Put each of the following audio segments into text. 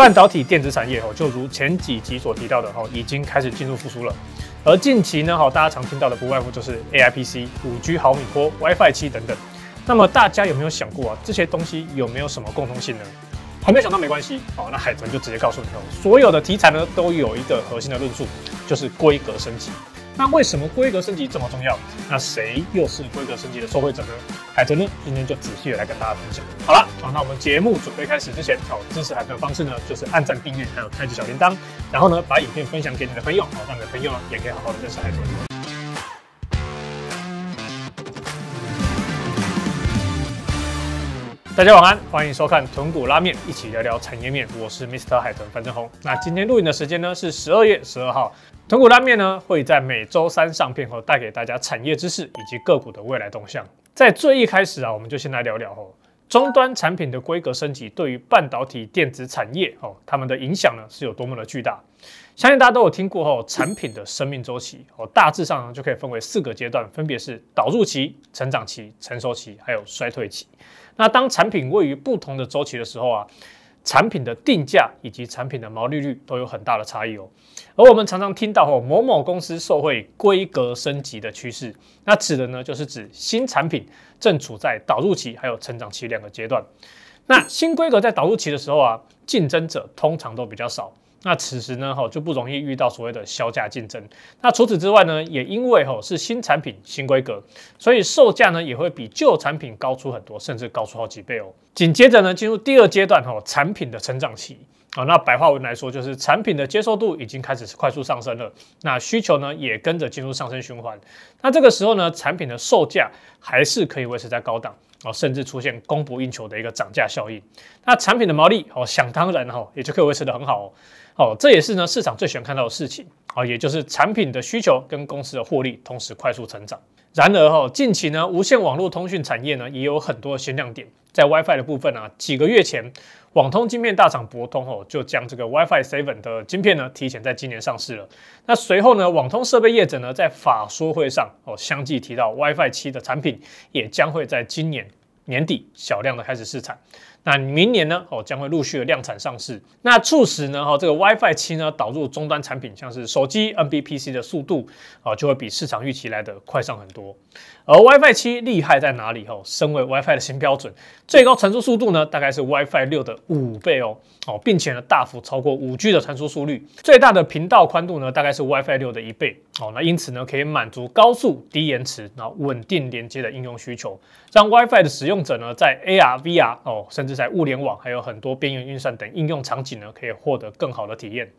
半导体电子产业哦，就如前几集所提到的哦，已经开始进入复苏了。而近期呢哈，大家常听到的不外乎就是 AIPC、五 G 毫米波、WiFi 七等等。那么大家有没有想过啊，这些东西有没有什么共通性呢？还没想到没关系哦，那海豚就直接告诉你哦，所有的题材呢都有一个核心的论述，就是规格升级。那为什么规格升级这么重要？那谁又是规格升级的受惠者呢？海豚呢？今天就仔细的来跟大家分享。好了，好，那我们节目准备开始之前，好，支持海豚的方式呢，就是按赞、订阅，还有开启小铃铛，然后呢，把影片分享给你的朋友，好，让你的朋友呢，也可以好好的认识海豚。大家晚安，欢迎收看豚骨拉面，一起聊聊产业面。我是 Mr 海豚范正宏。那今天录影的时间呢是十二月十二号，豚骨拉面呢会在每周三上片后带给大家产业知识以及个股的未来动向。在最一开始啊，我们就先来聊聊哦。终端产品的规格升级对于半导体电子产业哦，他们的影响呢是有多么的巨大？相信大家都有听过哦，产品的生命周期哦，大致上呢就可以分为四个阶段，分别是导入期、成长期、成熟期，还有衰退期。那当产品位于不同的周期的时候啊。产品的定价以及产品的毛利率都有很大的差异哦。而我们常常听到哦，某某公司受惠规格升级的趋势，那指的呢，就是指新产品正处在导入期还有成长期两个阶段。那新规格在导入期的时候啊，竞争者通常都比较少。那此时呢，吼就不容易遇到所谓的销价竞争。那除此之外呢，也因为吼是新产品、新规格，所以售价呢也会比旧产品高出很多，甚至高出好几倍哦。紧接着呢，进入第二阶段，吼产品的成长期。啊，那白话文来说，就是产品的接受度已经开始快速上升了，那需求呢也跟着进入上升循环。那这个时候呢，产品的售价还是可以维持在高档，啊，甚至出现供不应求的一个涨价效应。那产品的毛利哦，想当然哈，也就可以维持得很好哦。哦，这也是呢市场最喜欢看到的事情啊，也就是产品的需求跟公司的获利同时快速成长。然而哈，近期呢无线网络通讯产业呢也有很多新亮点。在 WiFi 的部分呢，几个月前，网通晶片大厂博通哦，就将这个 WiFi seven 的晶片呢，提前在今年上市了。那随后呢，网通设备业者呢，在法说会上哦，相继提到 WiFi 七的产品也将会在今年年底小量的开始试产。那明年呢？哦，将会陆续的量产上市。那促使呢？哈，这个 WiFi 七呢导入终端产品，像是手机、NB、PC 的速度，哦，就会比市场预期来的快上很多。而 WiFi 七厉害在哪里？哈，身为 WiFi 的新标准，最高传输速度呢，大概是 WiFi 六的五倍哦。哦，并且呢，大幅超过五 G 的传输速率，最大的频道宽度呢，大概是 WiFi 六的一倍。哦，那因此呢，可以满足高速、低延迟、然后稳定连接的应用需求，让 WiFi 的使用者呢，在 AR、VR 哦，甚至在物联网，还有很多边缘运算等应用场景呢，可以获得更好的体验。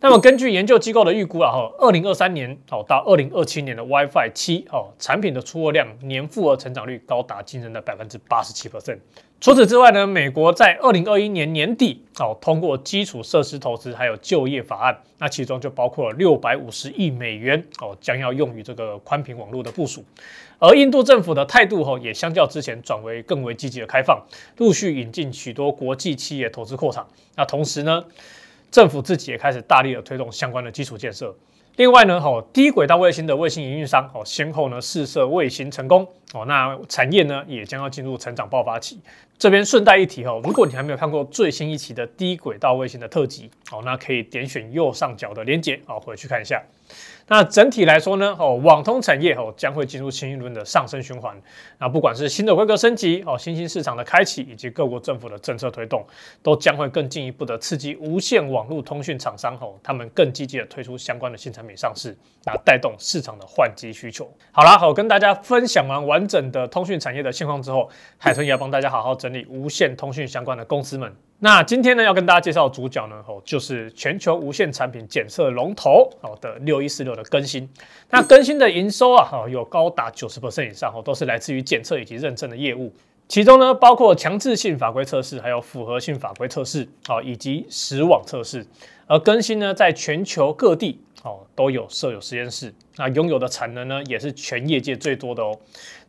那么根据研究机构的预估啊，哈，二零二三年哦到二零二七年的 WiFi 七哦产品的出货量年复合成长率高达惊人的百分之八十七%。除此之外呢，美国在二零二一年年底哦通过基础设施投资还有就业法案，那其中就包括了六百五十亿美元哦将要用于这个宽频网络的部署。而印度政府的态度哦也相较之前转为更为积极的开放，陆续引进许多国际企业投资扩产。那同时呢？政府自己也开始大力的推动相关的基础建设。另外呢，哦，低轨道卫星的卫星营运商哦，先后呢试射卫星成功哦，那产业呢也将要进入成长爆发期。这边顺带一提吼如果你还没有看过最新一期的低轨道卫星的特辑哦，那可以点选右上角的链接哦，回去看一下。那整体来说呢，哦，网通产业哦将会进入新一轮的上升循环。那不管是新的规格升级哦，新兴市场的开启，以及各国政府的政策推动，都将会更进一步的刺激无线网络通讯厂商哦，他们更积极的推出相关的新产品上市，那带动市场的换机需求。好啦，好，我跟大家分享完完整的通讯产业的现况之后，海豚也要帮大家好好整理无线通讯相关的公司们。那今天呢，要跟大家介绍主角呢，哦，就是全球无线产品检测龙头哦的六一四六。的更新，那更新的营收啊，哈，有高达九十 percent 以上，哦，都是来自于检测以及认证的业务，其中呢，包括强制性法规测试，还有符合性法规测试，啊，以及实网测试，而更新呢，在全球各地。都有设有实验室，那拥有的产能呢，也是全业界最多的哦。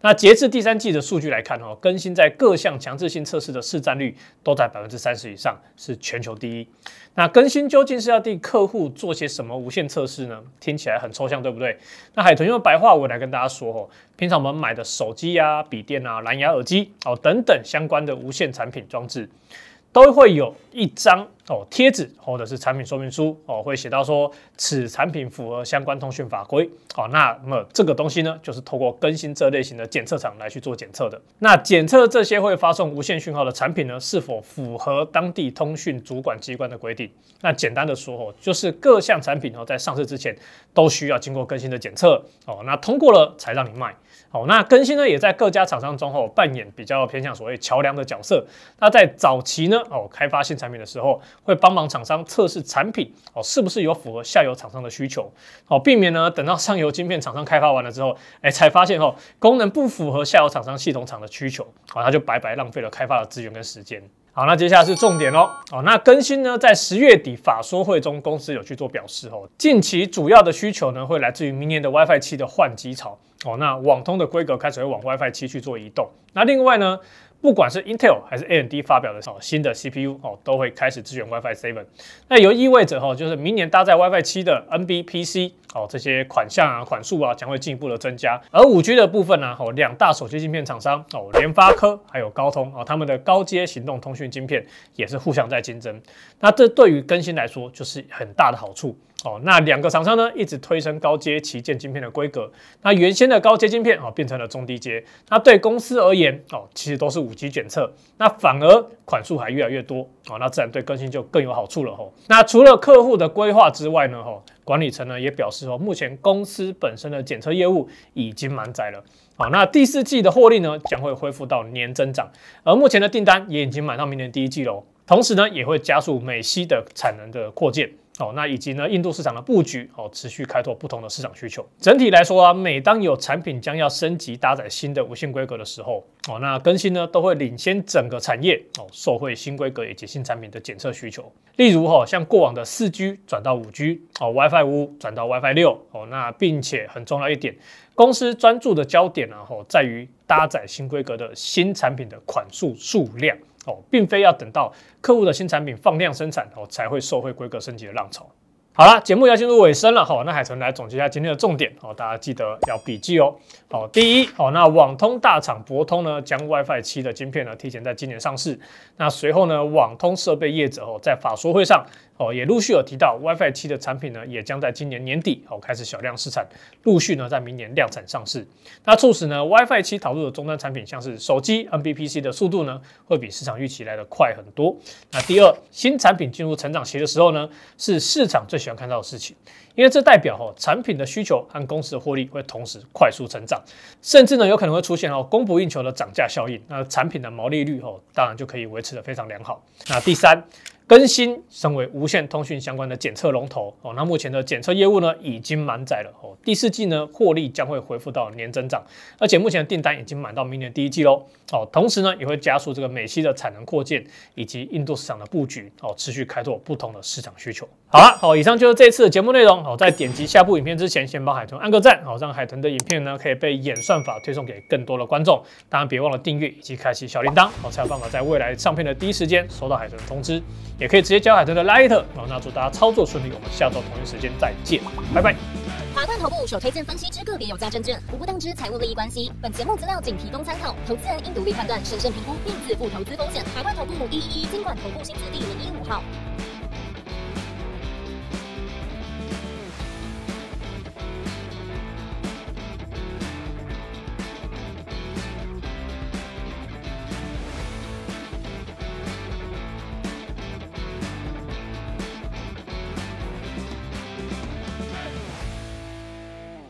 那截至第三季的数据来看，哦，更新在各项强制性测试的市占率都在百分之三十以上，是全球第一。那更新究竟是要对客户做些什么无线测试呢？听起来很抽象，对不对？那海豚用白话我来跟大家说，哦，平常我们买的手机呀、笔电啊、蓝牙耳机哦等等相关的无线产品装置。都会有一张哦贴纸，或者是产品说明书哦，会写到说此产品符合相关通讯法规哦。那么这个东西呢，就是透过更新这类型的检测厂来去做检测的。那检测这些会发送无线讯号的产品呢，是否符合当地通讯主管机关的规定？那简单的说哦，就是各项产品哦在上市之前都需要经过更新的检测哦，那通过了才让你卖。哦，那更新呢，也在各家厂商中哦扮演比较偏向所谓桥梁的角色。那在早期呢，哦开发新产品的时候，会帮忙厂商测试产品哦是不是有符合下游厂商的需求，哦避免呢等到上游晶片厂商开发完了之后，哎才发现哦功能不符合下游厂商系统厂的需求，哦那就白白浪费了开发的资源跟时间。好，那接下来是重点哦。哦，那更新呢，在十月底法说会中，公司有去做表示哦。近期主要的需求呢，会来自于明年的 WiFi 七的换机潮哦。那网通的规格开始会往 WiFi 七去做移动。那另外呢？不管是 Intel 还是 AMD 发表的哦新的 CPU 哦，都会开始支援 WiFi 7。那就意味着哈，就是明年搭载 WiFi 七的 NBPC 哦这些款项啊款数啊将会进一步的增加。而五 G 的部分呢，哦两大手机芯片厂商哦联发科还有高通哦，他们的高阶行动通讯晶片也是互相在竞争。那这对于更新来说就是很大的好处。哦，那两个厂商呢，一直推升高阶旗舰晶片的规格，那原先的高阶晶片哦，变成了中低阶，那对公司而言哦，其实都是五级检测，那反而款数还越来越多哦，那自然对更新就更有好处了哦。那除了客户的规划之外呢，哦，管理层呢也表示哦，目前公司本身的检测业务已经满载了，哦。那第四季的获利呢将会恢复到年增长，而目前的订单也已经满到明年第一季喽，同时呢也会加速美西的产能的扩建。哦，那以及呢，印度市场的布局哦，持续开拓不同的市场需求。整体来说啊，每当有产品将要升级，搭载新的无线规格的时候哦，那更新呢都会领先整个产业哦，受惠新规格以及新产品的检测需求。例如哈，像过往的四 G 转到五 G 哦，WiFi 五转到 WiFi 六哦，那并且很重要一点，公司专注的焦点呢哦，在于搭载新规格的新产品的款数数量。哦，并非要等到客户的新产品放量生产哦，才会受惠规格升级的浪潮。好了，节目要进入尾声了，好，那海豚来总结一下今天的重点哦，大家记得要笔记哦。好，第一哦，那网通大厂博通呢，将 WiFi 七的晶片呢，提前在今年上市。那随后呢，网通设备业者哦，在法说会上。哦，也陆续有提到 WiFi 七的产品呢，也将在今年年底哦开始小量试产，陆续呢在明年量产上市。那促使呢 WiFi 七投入的终端产品，像是手机、m b p c 的速度呢，会比市场预期来的快很多。那第二，新产品进入成长期的时候呢，是市场最喜欢看到的事情。因为这代表哦，产品的需求和公司的获利会同时快速成长，甚至呢有可能会出现哦供不应求的涨价效应。那产品的毛利率哦当然就可以维持得非常良好。那第三，更新成为无线通讯相关的检测龙头哦。那目前的检测业务呢已经满载了哦。第四季呢获利将会恢复到年增长，而且目前的订单已经满到明年第一季喽哦。同时呢也会加速这个美西的产能扩建以及印度市场的布局哦，持续开拓不同的市场需求。好了，好，以上就是这次的节目内容。好，在点击下部影片之前，先帮海豚按个赞，好让海豚的影片呢可以被演算法推送给更多的观众。当然，别忘了订阅以及开启小铃铛，好才有办法在未来上片的第一时间收到海豚的通知。也可以直接加海豚的拉 h 特。好，那祝大家操作顺利，我们下周同一时间再见拜拜。华冠投顾所推荐分析之个别有价证券无不当之财务利益关系，本节目资料仅提供参考，投资人应独立判断，审慎评估并自负投资风险。华冠投顾一一经管投顾新字第零一五号。